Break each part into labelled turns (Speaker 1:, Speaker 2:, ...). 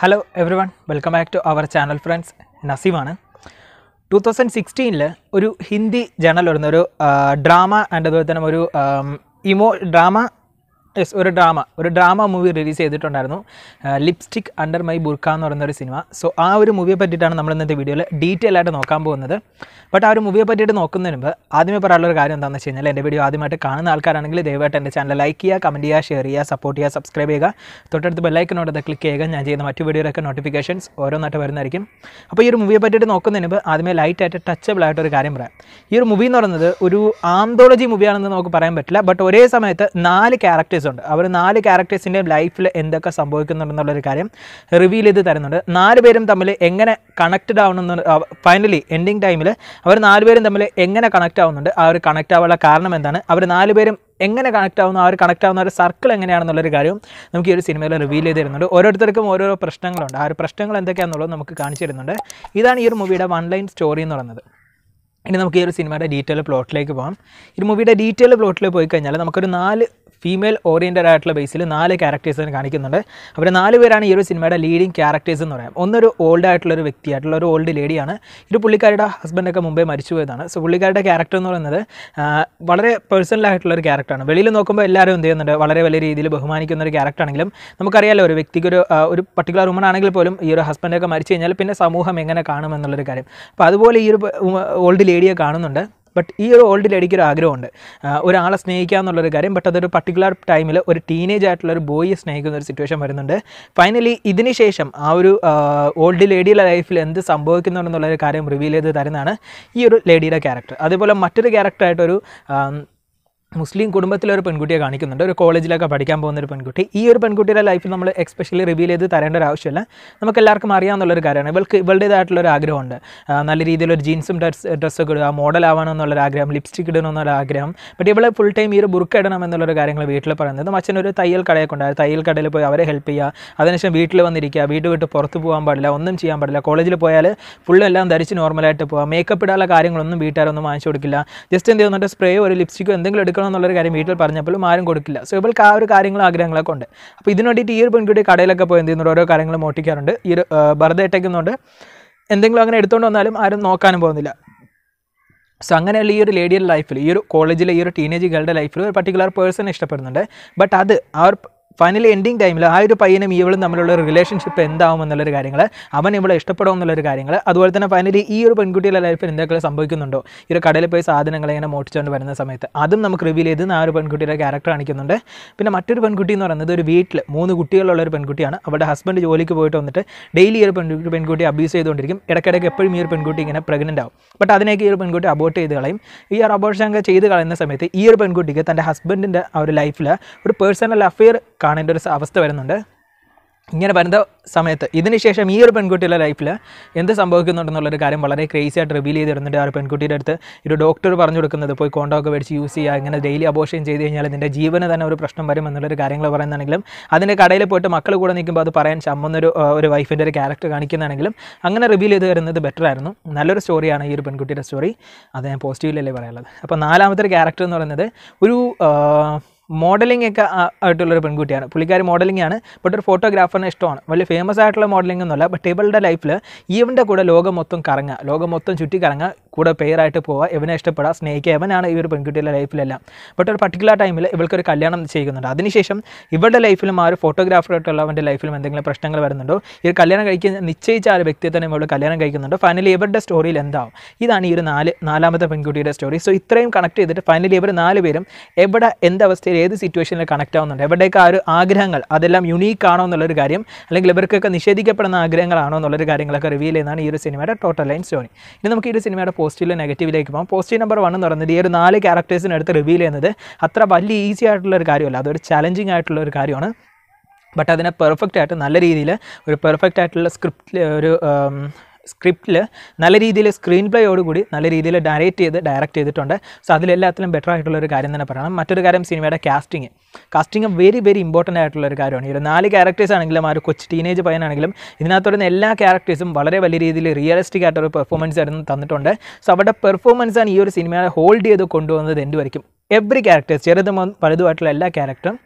Speaker 1: hello everyone welcome back to our channel friends നസീമാണ് two thousand സിക്സ്റ്റീനിൽ ഒരു Hindi journal വരുന്ന ഒരു ഡ്രാമ ആൻഡ് അതുപോലെ തന്നെ ഒരു ഇമോ ഡ്രാമ യെസ് ഒരു ഡ്രാമ ഒരു ഡ്രാമ മൂവി റിലീസ് ചെയ്തിട്ടുണ്ടായിരുന്നു ലിപ്സ്റ്റിക് അണ്ടർ മൈ ബുർഖ എന്ന് പറയുന്ന ഒരു സിനിമ സോ ആ ഒരു മൂവിയെ പറ്റിയിട്ടാണ് നമ്മൾ ഇന്നത്തെ വീഡിയോയിൽ ഡീറ്റെയിൽ ആയിട്ട് നോക്കാൻ പോകുന്നത് ബട്ട് ആ ഒരു മൂവിയെ പറ്റിയിട്ട് നോക്കുന്നതിന് മുമ്പ് ആദ്യമേ പറയാനുള്ള ഒരു കാര്യം എന്താണെന്ന് വെച്ച് കഴിഞ്ഞാൽ എൻ്റെ വീഡിയോ ആദ്യമായിട്ട് കാണുന്ന ആൾക്കാരാണെങ്കിൽ ദയവായിട്ട് എൻ്റെ ചാനൽ ലൈക്ക് ചെയ്യുക കമൻറ്റ് ചെയ്യുക ഷെയർ ചെയ്യുക സപ്പോർട്ട് ചെയ്യുക സബ്സ്ക്രൈബ് ചെയ്യുക തൊട്ടടുത്ത് ബെല്ലൈക്കനോട് ക്ലിക്ക് ചെയ്യുക ഞാൻ ചെയ്യുന്ന മറ്റു വീഡിയോയിലൊക്കെ നോട്ടിഫിക്കേഷൻസ് ഓരോന്നായിട്ട് വരുന്നതായിരിക്കും അപ്പോൾ ഈ ഒരു മൂവിയെ പറ്റിയിട്ട് നോക്കുന്നതിന് മുമ്പ് ആദ്യമേ ലൈറ്റായിട്ട് ടച്ചബിൾ ആയിട്ട് ഒരു കാര്യം പറയാം ഈ ഒരു മൂവി എന്ന് പറയുന്നത് ഒരു ആന്തോളജി മൂവിയാണെന്ന് നമുക്ക് പറയാൻ പറ്റില്ല ബട്ട് ഒരേ സമയത്ത് നാല് ക്യാരക്ടേഴ്സ് ക്യാരക്ടേഴ്സ് ഉണ്ട് അവർ നാല് ക്യാരക്ടേഴ്സിൻ്റെയും ലൈഫിൽ എന്തൊക്കെ സംഭവിക്കുന്നുണ്ടെന്നുള്ളൊരു കാര്യം റിവീൽ ചെയ്ത് തരുന്നുണ്ട് നാല് പേരും തമ്മിൽ എങ്ങനെ കണക്റ്റഡ് ആവണമെന്ന് ഫൈനലി എൻഡിങ് ടൈമിൽ അവർ നാല് പേരും തമ്മിൽ എങ്ങനെ കണക്റ്റ് ആവുന്നുണ്ട് ആ ഒരു കണക്റ്റ് ആവാനുള്ള കാരണം എന്താണ് അവർ നാല് പേരും എങ്ങനെ കണക്റ്റ് ആവുന്നു ആ ഒരു കണക്റ്റ് ആവുന്ന ഒരു സർക്കിൾ എങ്ങനെയാണെന്നുള്ളൊരു കാര്യം നമുക്ക് ഈ ഒരു സിനിമയിൽ റിവീൽ ചെയ്ത് തരുന്നുണ്ട് ഓരോരുത്തർക്കും ഓരോരോ പ്രശ്നങ്ങളുണ്ട് ആ ഒരു പ്രശ്നങ്ങൾ എന്തൊക്കെയാണെന്നുള്ളത് നമുക്ക് കാണിച്ചു തരുന്നുണ്ട് ഇതാണ് ഈ ഒരു മൂവിയുടെ വൺ ലൈൻ സ്റ്റോറി എന്ന് പറയുന്നത് ഇനി നമുക്ക് ഈ ഒരു സിനിമയുടെ ഡീറ്റെയിൽ പ്ലോട്ടിലേക്ക് പോകാം ഈ മൂവിയുടെ ഡീറ്റെയിൽ പ്ലോട്ടിൽ പോയി കഴിഞ്ഞാൽ നമുക്കൊരു നാല് ഫീമെയിൽ ഓറിയൻറ്റഡ് ആയിട്ടുള്ള ബേസിൽ നാല് ക്യാരക്ടേഴ്സിനെ കാണിക്കുന്നുണ്ട് അവർ നാല് പേരാണ് ഈ ഒരു സിനിമയുടെ ലീഡിങ് ക്യാരക്ടേഴ്സ് എന്ന് പറയാം ഒന്നൊരു ഓൾഡ് ആയിട്ടുള്ള ഒരു വ്യക്തിയായിട്ടുള്ള ഒരു ഓൾഡ് ലേഡിയാണ് ഇത് പുള്ളിക്കാരുടെ ഹസ്ബൻഡൊക്കെ മുമ്പേ മരിച്ചു പോയതാണ് സോ പുള്ളിക്കാരുടെ ക്യാരക്ടർ എന്ന് പറയുന്നത് വളരെ പേഴ്സണൽ ആയിട്ടുള്ള ഒരു ക്യാരക്ടറാണ് വെളിയിൽ നോക്കുമ്പോൾ എല്ലാവരും എന്ത് ചെയ്യുന്നുണ്ട് വളരെ വലിയ രീതിയിൽ ബഹുമാനിക്കുന്ന ഒരു ക്യാരക്ടറാണെങ്കിലും നമുക്കറിയാലോ ഒരു വ്യക്തിക്ക് ഒരു ഒരു പർട്ടിക്കുലർ വുമൺ ആണെങ്കിൽ പോലും ഈ ഒരു ഹസ്ബൻഡൊക്കെ മരിച്ചു കഴിഞ്ഞാൽ പിന്നെ സമൂഹം എങ്ങനെ കാണുമെന്നുള്ളൊരു കാര്യം അപ്പോൾ അതുപോലെ ഈ ഒരു ഓൾഡ് ലേഡിയെ കാണുന്നുണ്ട് ബട്ട് ഈ ഒരു ഓൾഡിൽ എനിക്കൊരു ഒരു ആഗ്രഹമുണ്ട് ഒരാളെ സ്നേഹിക്കുക എന്നുള്ളൊരു കാര്യം ബട്ട് അതൊരു പർട്ടിക്കുലർ ടൈമിൽ ഒരു ടീനേജ് ആയിട്ടുള്ള ഒരു ബോയിയെ സ്നേഹിക്കുന്ന ഒരു സിറ്റുവേഷൻ വരുന്നുണ്ട് ഫൈനലി ഇതിന് ശേഷം ആ ഒരു ഓൾഡ് ലേഡിയുടെ ലൈഫിൽ എന്ത് സംഭവിക്കുന്നുണ്ടെന്നുള്ളൊരു കാര്യം റിവീൽ ചെയ്ത് തരുന്നതാണ് ഈ ഒരു ലേഡിയുടെ ക്യാരക്ടർ അതേപോലെ മറ്റൊരു ക്യാരക്ടറായിട്ടൊരു മുസ്ലിം കുടുംബത്തിലെ ഒരു പെൺകുട്ടിയെ കാണിക്കുന്നുണ്ട് ഒരു കോളേജിലൊക്കെ പഠിക്കാൻ പോകുന്ന ഒരു പെൺകുട്ടി ഈ ഒരു പെൺകുട്ടിയുടെ ലൈഫിൽ നമ്മൾ എക്സ്പെഷ്യലി റിവീൽ ചെയ്ത് തരേണ്ട ഒരു ആവശ്യമില്ല നമുക്ക് എല്ലാവർക്കും അറിയാമെന്നുള്ളൊരു കാര്യമാണ് ഇവൾക്ക് ഇവളുടേതായിട്ടുള്ള ഒരു ആഗ്രഹമുണ്ട് നല്ല രീതിയിൽ ഒരു ജീൻസും ഡ്രസ് ഡ്രസ്സൊക്കെ ഇടുക മോഡൽ ഒരു ആഗ്രഹം ലിപ്സ്റ്റിക് ഇടണമെന്നുള്ള ആഗ്രഹം ബട്ട് ഇവളെ ഫുൾ ടൈം ഈ ഒരു ബുർക്ക് ഇടണം എന്നുള്ളൊരു കാര്യങ്ങൾ വീട്ടിൽ പറയുന്നത് അച്ഛനൊരു തയ്യൽ കടയെ കൊണ്ടായിരുന്നു തയ്യൽ കടയിൽ പോയി അവരെ ഹെൽപ്പ് ചെയ്യുക അതിനുശേഷം വീട്ടിൽ വന്നിരിക്കുക വീട് വിട്ട് പുറത്ത് പോകാൻ പാടില്ല ഒന്നും ചെയ്യാൻ പാടില്ല കോളേജിൽ പോയാൽ ഫുള്ളും എല്ലാം ധരിച്ച് നോർമലായിട്ട് പോകാം മേക്കപ്പ് ഇടാനുള്ള കാര്യങ്ങളൊന്നും വീട്ടുകാരൊന്നും വാങ്ങിച്ചു കൊടുക്കില്ല ജസ്റ്റ് എന്ത് ചെയ്യുന്നുണ്ട് സ്പ്രേയോ ഒരു ലിപ്സ്റ്റിക്കോ എന്തെങ്കിലും എടുക്കണം കൊടുക്കണം എന്നുള്ളൊരു കാര്യം വീട്ടിൽ പറഞ്ഞപ്പോഴും ആരും കൊടുക്കില്ല സോ ഇവൾക്ക് ആ ഒരു കാര്യങ്ങളും ആഗ്രഹങ്ങളൊക്കെ ഉണ്ട് അപ്പോൾ ഇതിനു വേണ്ടിയിട്ട് ഈ ഒരു പെൺകുട്ടി കടയിലൊക്കെ പോയി എന്ത് ചെയ്യുന്നുണ്ട് ഓരോ കാര്യങ്ങളും മോട്ടിക്കാറുണ്ട് ഈ ഒരു ബർത്ത് ഇട്ടേക്കുന്നതുകൊണ്ട് എന്തെങ്കിലും അങ്ങനെ എടുത്തുകൊണ്ട് വന്നാലും ആരും നോക്കാനും പോകുന്നില്ല സോ അങ്ങനെയുള്ള ഈ ഒരു ലേഡിയുടെ ലൈഫിൽ ഈ ഒരു കോളേജിലെ ഈ ഒരു ടീനേജ് ഗേളുടെ ലൈഫിൽ ഒരു പർട്ടിക്കുലർ പേഴ്സൺ ഇഷ്ടപ്പെടുന്നുണ്ട് ബട്ട് അത് ആ ഒരു ഫൈനൽ എൻഡിങ് ടൈമിൽ ആ ഒരു പയ്യനും ഇവളും തമ്മിലുള്ള റിലേഷൻഷിപ്പ് എന്താവും എന്നുള്ളൊരു കാര്യങ്ങൾ അവൻ ഇവളെ ഇഷ്ടപ്പെടും എന്നുള്ളൊരു കാര്യങ്ങൾ അതുപോലെ തന്നെ ഫൈനലി ഈ ഒരു പെൺകുട്ടിയുടെ ലൈഫിൽ എന്തൊക്കെ സംഭവിക്കുന്നുണ്ടോ ഈ ഒരു കടയിൽ പോയി സാധനങ്ങൾ ഇങ്ങനെ മോട്ടിച്ചുകൊണ്ട് വരുന്ന സമയത്ത് അതും നമുക്ക് റിവീൽ ചെയ്ത് ആ ഒരു പെൺകുട്ടിയുടെ ക്യാരക്ടർ കാണിക്കുന്നുണ്ട് പിന്നെ മറ്റൊരു പെൺകുട്ടി എന്ന് പറയുന്നത് ഒരു വീട്ടിൽ മൂന്ന് കുട്ടികളുള്ള ഒരു പെൺകുട്ടിയാണ് അവരുടെ ഹസ്ബൻഡ് ജോലിക്ക് പോയിട്ട് വന്നിട്ട് ഡെയിലി ഈ ഒരു പെൺകുട്ടി പെൺകുട്ടി അബ്യൂസ് ചെയ്തുകൊണ്ടിരിക്കും ഇടയ്ക്കിടയ്ക്ക് എപ്പോഴും ഈ ഒരു പെൺകുട്ടി ഇങ്ങനെ പ്രഗ്നൻ്റ് ആവും ബട്ട് അതിനേക്ക് ഈ ഒരു പെൺകുട്ടി അബോർട്ട് ചെയ്ത് കളയും ഈ ഒരു അബോർഷൻ ചെയ്ത് കളയുന്ന സമയത്ത് ഈ ഒരു പെൺകുട്ടിക്ക് തൻ്റെ ഹസ്ബൻഡിൻ്റെ ആ ഒരു ലൈഫിൽ ഒരു പേഴ്സണൽ അഫെയർ കാണേണ്ട ഒരു അവസ്ഥ വരുന്നുണ്ട് ഇങ്ങനെ വരുന്ന സമയത്ത് ഇതിനുശേഷം ഈ ഒരു പെൺകുട്ടിയുടെ ലൈഫിൽ എന്ത് സംഭവിക്കുന്നുണ്ടെന്നുള്ളൊരു കാര്യം വളരെ ക്രേസി ആയിട്ട് റിവീൽ തരുന്നുണ്ട് ആ ഒരു പെൺകുട്ടിയുടെ അടുത്ത് ഒരു ഡോക്ടർ പറഞ്ഞു കൊടുക്കുന്നത് പോയി കോണ്ടോക്ക് മേടിച്ച് യൂസ് ചെയ്യുക ഇങ്ങനെ ഡെയിലി അബോഷൻ ചെയ്ത് കഴിഞ്ഞാൽ ഇതിൻ്റെ ജീവന് തന്നെ ഒരു പ്രശ്നം വരും എന്നുള്ളൊരു കാര്യങ്ങൾ പറയുന്നതാണെങ്കിലും അതിൻ്റെ കടയിൽ പോയിട്ട് മക്കൾ കൂടെ നിൽക്കുമ്പോൾ അത് പറയാൻ ചമ്മുന്നൊരു ഒരു വൈഫിൻ്റെ ഒരു ക്യാരക്ടർ കാണിക്കുന്നതാണെങ്കിലും അങ്ങനെ റിവീൽ ചെയ്ത് തരുന്നത് ബെറ്റർ ആയിരുന്നു നല്ലൊരു സ്റ്റോറിയാണ് ഈ ഒരു പെൺകുട്ടിയുടെ സ്റ്റോറി അത് ഞാൻ പോസിറ്റീവിലല്ലേ പറയാനുള്ളത് അപ്പോൾ നാലാമത്തെ ഒരു ക്യാരക്ടർ എന്ന് പറയുന്നത് ഒരു മോഡലിംഗ് ഒക്കെ ആയിട്ടുള്ളൊരു പെൺകുട്ടിയാണ് പുള്ളിക്കാരി മോഡലിംഗ് ആണ് ബട്ട് ഒരു ഫോട്ടോഗ്രാഫറിന് ഇഷ്ടമാണ് വലിയ ഫേമസ് ആയിട്ടുള്ള മോഡലിംഗ് ഒന്നുമല്ല ബട്ട് ഇവളുടെ ലൈഫിൽ ഈവൻ്റെ കൂടെ ലോകം മൊത്തം കറങ്ങുക ലോകം മൊത്തം ചുറ്റി കറങ്ങുക കൂടെ പെയറായിട്ട് പോവുക ഇവനെ ഇഷ്ടപ്പെടാം സ്നേഹിക്കുക ഇവനാണ് ഈ ഒരു പെൺകുട്ടിയുടെ ലൈഫിലെല്ലാം ബട്ട് ഒരു പർട്ടിക്കുലർ ടൈമിൽ ഇവൾക്കൊരു കല്യാണം ചെയ്യുന്നുണ്ട് അതിനുശേഷം ഇവരുടെ ലൈഫിലും ആ ഒരു ഫോട്ടോഗ്രാഫറായിട്ടുള്ളവൻ്റെ ലൈഫിലും എന്തെങ്കിലും പ്രശ്നങ്ങൾ വരുന്നുണ്ടോ ഈ കല്യാണം കഴിക്കുന്ന നിശ്ചയിച്ച ആ ഒരു വ്യക്തിയെ തന്നെ ഇവൾ കല്യാണം കഴിക്കുന്നുണ്ട് ഫൈനലി ഇവരുടെ സ്റ്റോറിയിൽ എന്താവും ഇതാണ് ഈ ഒരു നാല് നാലാമത്തെ പെൺകുട്ടിയുടെ സ്റ്റോറി സോ ഇത്രയും കണക്ട് ചെയ്തിട്ട് ഫൈനലി ഇവർ നാല് പേരും എവിടെ എന്ത് അവസ്ഥയിൽ ഏത് സിറ്റുവേഷനിൽ കണക്ട് ആവുന്നുണ്ട് എവിടേക്ക് ആ ഒരു ആഗ്രഹങ്ങൾ അതെല്ലാം യുണീക്ക് ആണോ എന്നുള്ളൊരു കാര്യം അല്ലെങ്കിൽ ഇവർക്കൊക്കെ നിഷേധിക്കപ്പെടുന്ന ആഗ്രഹങ്ങളാണോ എന്നുള്ളൊരു കാര്യങ്ങളൊക്കെ റിവീൽ ചെയ്യുന്നതാണ് ഈ ഒരു സിനിമയുടെ ടോട്ടൽ ലൈൻ സ്റ്റോറി ഇനി നമുക്ക് ഈ ഒരു സിനിമയുടെ പോസിറ്റീവിൽ നെഗറ്റീവിലേക്ക് പോകാം പോസിറ്റീവ് നമ്പർ വൺ എന്ന് പറയുന്നത് ഈ ഒരു നാല് ക്യാരക്ടേഴ്സിന് അടുത്ത് റിവീൽ ചെയ്യുന്നത് അത്ര വലിയ ഈസി ആയിട്ടുള്ള ഒരു കാര്യമല്ല അതൊരു ചലഞ്ചിങ് ആയിട്ടുള്ള ഒരു കാര്യമാണ് ബട്ട് അതിനെ പെർഫെക്റ്റ് ആയിട്ട് നല്ല രീതിയിൽ ഒരു പെർഫെക്റ്റ് ആയിട്ടുള്ള സ്ക്രിപ്റ്റ് ഒരു സ്ക്രിപ്റ്റിൽ നല്ല രീതിയിൽ സ്ക്രീൻ പ്ലേയോടുകൂടി നല്ല രീതിയിൽ ഡയറക്റ്റ് ചെയ്ത് ഡയറക്റ്റ് ചെയ്തിട്ടുണ്ട് സോ അതിലെല്ലാത്തിലും ബെറ്റർ ആയിട്ടുള്ള ഒരു കാര്യം തന്നെ പറയണം മറ്റൊരു കാര്യം സിനിമയുടെ casting casting very very important ആയിട്ടുള്ള ഒരു കാര്യമാണ് ഈ ഒരു നാല് ക്യാരക്ടേഴ്സ് ആണെങ്കിലും ആ ഒരു കൊച്ചു ടീനേജ് പയ്യനാണെങ്കിലും ഇതിനകത്ത് വരുന്ന എല്ലാ ക്യാരക്ടേഴ്സും വളരെ വലിയ രീതിയിൽ റിയലിസ്റ്റിക് ആയിട്ടൊരു പെർഫോമൻസ് ആയിരുന്നു തന്നിട്ടുണ്ട് സോ അവരുടെ പെർഫോമൻസാണ് ഈ ഒരു സിനിമയെ ഹോൾഡ് ചെയ്ത് കൊണ്ടുവന്നത് എന്തുവായിരിക്കും എവറി ക്യാരക്ടേഴ്സ് ചെറുതും വലുതുമായിട്ടുള്ള എല്ലാ ക്യാരക്ടറും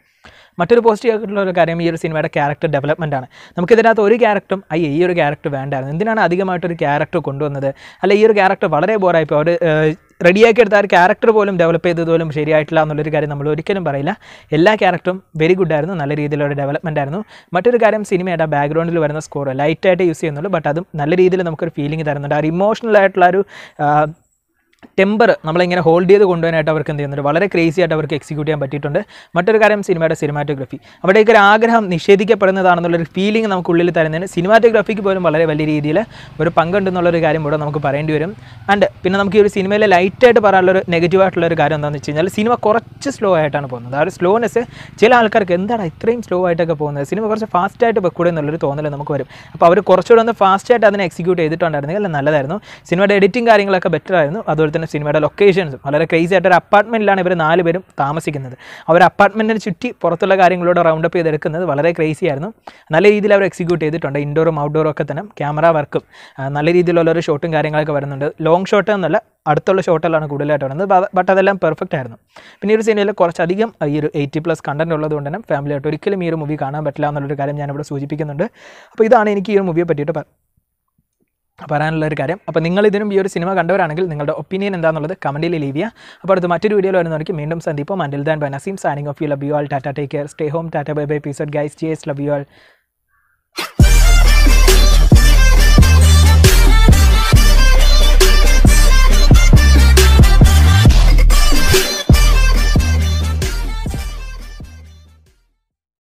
Speaker 1: മറ്റൊരു പോസിറ്റീവ് ആയിട്ടുള്ള ഒരു കാര്യം ഈ ഒരു സിനിമയുടെ ക്യാരക്ടർ ഡെവലപ്മെൻ്റ് ആണ് നമുക്കിതിനകത്ത് ഒരു ക്യാരക്ടറും ഐ ഈ ഒരു ക്യാരക്ടർ വേണ്ടായിരുന്നു എന്തിനാണ് അധികമായിട്ട് ഒരു ക്യാരക്ടർ കൊണ്ടുവന്നത് അല്ല ഈ ഒരു ക്യാരക്ടർ വളരെ ബോറായി ഒരു റെഡിയാക്കി എടുത്ത ഒരു ക്യാരക്ടർ പോലും ഡെവലപ്പ് ചെയ്തത് പോലും ശരിയായിട്ടില്ല എന്നുള്ളൊരു കാര്യം നമ്മൾ ഒരിക്കലും പറയില്ല എല്ലാ ക്യാരക്ടറും വെരി ഗുഡ് ആയിരുന്നു നല്ല രീതിയിലുള്ള ഡെവലപ്മെൻ്റ് ആയിരുന്നു മറ്റൊരു കാര്യം സിനിമയുടെ ബാക്ക്ഗ്രൗണ്ടിൽ വരുന്ന സ്കോർ ലൈറ്റായിട്ട് യൂസ് ചെയ്യുന്നുള്ളൂ ബട്ട് അതും നല്ല രീതിയിൽ നമുക്കൊരു ഫീലിംഗ് തരുന്നുണ്ട് ആ ഒരു ഇമോഷണൽ ആയിട്ടുള്ള ഒരു ടെമ്പർ നമ്മളിങ്ങനെ ഹോൾഡ് ചെയ്ത് കൊണ്ടുപോകാനായിട്ട് അവർക്ക് എന്ത് ചെയ്യുന്നുണ്ട് വളരെ ക്രേസി ആയിട്ട് അവർക്ക് എക്സിക്യൂട്ട് ചെയ്യാൻ പറ്റിയിട്ടുണ്ട് മറ്റൊരു കാര്യം സിനിമയുടെ സിനിമാറ്റോഗ്രഫി അവിടേക്ക് ഒരു ആഗ്രഹം നിഷേധിക്കപ്പെടുന്നതാണെന്നുള്ളൊരു ഫീലിംഗ് നമുക്ക് ഉള്ളിൽ തരുന്നതിന് സിനിമാറ്റോഗ്രഫിക്ക് പോലും വളരെ വലിയ രീതിയിൽ ഒരു പങ്കുണ്ടെന്നുള്ളൊരു കാര്യം കൂടെ നമുക്ക് പറയേണ്ടി വരും ആൻഡ് പിന്നെ നമുക്ക് ഈ ഒരു സിനിമയിലെ ലൈറ്റായിട്ട് പറയാനുള്ളൊരു നെഗറ്റീവായിട്ടുള്ളൊരു കാര്യം എന്താണെന്ന് വെച്ച് കഴിഞ്ഞാൽ സിനിമ കുറച്ച് സ്ലോ ആയിട്ടാണ് പോകുന്നത് ആ ഒരു സ്ലോനെസ് ചില ആൾക്കാർക്ക് എന്താണ് ഇത്രയും സ്ലോ ആയിട്ടൊക്കെ പോകുന്നത് സിനിമ കുറച്ച് ഫാസ്റ്റായിട്ട് വെക്കൂടെ എന്നുള്ളൊരു തോന്നൽ നമുക്ക് വരും അപ്പോൾ അവർ കുറച്ചുകൂടെ ഒന്ന് ഫാസ്റ്റായിട്ട് അതിനെ എക്സിക്യൂട്ട് ചെയ്തിട്ടുണ്ടായിരുന്നെങ്കിൽ നല്ലതായിരുന്നു സിനിമയുടെ എഡിറ്റിംഗ് കാര്യങ്ങളൊക്കെ ബെറ്റർ ആയിരുന്നു അതുകൊണ്ട് അതുപോലെ തന്നെ സിനിമയുടെ ലൊക്കേഷൻസും വളരെ ക്രേസി ആയിട്ട് ഒരു അപ്പാർട്ട്മെൻറ്റിലാണ് ഇവർ നാല് പേരും താമസിക്കുന്നത് അവർ അപ്പാർട്ട്മെൻറ്റിന് ചുറ്റി പുറത്തുള്ള കാര്യങ്ങളോട് റൗണ്ട് അപ്പ് ചെയ്തെടുക്കുന്നത് വളരെ ക്രേസി ആയിരുന്നു നല്ല രീതിയിൽ അവർ എക്സിക്യൂട്ട് ചെയ്തിട്ടുണ്ട് ഇൻഡോറും ഔട്ട്ഡോറും ഒക്കെ തന്നെ ക്യാമറ വർക്കും നല്ല രീതിയിലുള്ള ഒരു ഷോട്ടും കാര്യങ്ങളൊക്കെ വരുന്നുണ്ട് ലോങ് ഷോട്ട് എന്നല്ല അടുത്തുള്ള ഷോട്ടിലാണ് കൂടുതലായിട്ട് വരുന്നത് ബട്ട് അതെല്ലാം പെർഫെക്റ്റ് ആയിരുന്നു പിന്നെ ഒരു സിനിമയിൽ കുറച്ചധികം ഈ ഒരു എയ്റ്റി പ്ലസ് കണ്ടന്റ് ഉള്ളതുകൊണ്ട് തന്നെ ഫാമിലിയായിട്ട് ഒരിക്കലും ഈ ഒരു മൂവി കാണാൻ പറ്റില്ല എന്നുള്ളൊരു കാര്യം ഞാനിവിടെ സൂചിപ്പിക്കുന്നുണ്ട് അപ്പോൾ ഇതാണ് എനിക്ക് ഈ ഒരു മൂവിയെ പറ്റിയിട്ട് ഒരു കാര്യം അപ്പോൾ നിങ്ങൾ ഇതിനും ഈ ഒരു സിനിമ കണ്ടവരാണെങ്കിൽ നിങ്ങളുടെ ഒപ്പീനിയൻ എന്താണെന്നുള്ളത് കമൻറ്റിൽ ലീവ് ചെയ്യുക അപ്പോൾ അടുത്ത മറ്റൊരു വീഡിയോയിൽ നോക്കി വീണ്ടും സന്ദീപോ മൻഡിൽ ദാൻ ബനസീം signing off you love you all tata take care stay home tata bye bye peace guys ജിയസ് ലവ് യു ആൾ